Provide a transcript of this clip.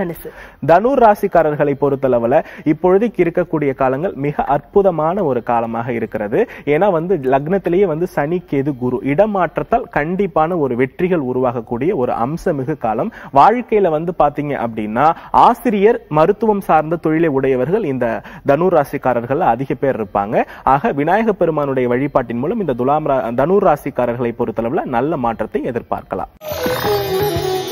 தனுசு தனுர் ராசிக்காரர்களை பொறுத்தளவுல இப்பொழுதைக்கு இருக்கக்கூடிய காலங்கள் மிக அற்புதமான ஒரு காலமாக இருக்கிறது ஏன்னா வந்து லக்னத்திலேயே வந்து சனி கேது குரு இடமாற்றத்தால் கண்டிப்பான ஒரு வெற்றிகள் உருவாகக்கூடிய ஒரு அம்சமிகு காலம் வாழ்க்கையில வந்து பாத்தீங்க அப்படின்னா ஆசிரியர் மருத்துவம் சார்ந்த தொழிலை உடையவர்கள் இந்த தனுர் ராசிக்காரர்கள் அதிக பேர் இருப்பாங்க ஆக விநாயக பெருமானுடைய வழிபாட்டின் மூலம் இந்த துலாம் தனுர் ராசிக்காரர்களை பொறுத்தளவுல நல்ல மாற்றத்தை எதிர்பார்க்கலாம்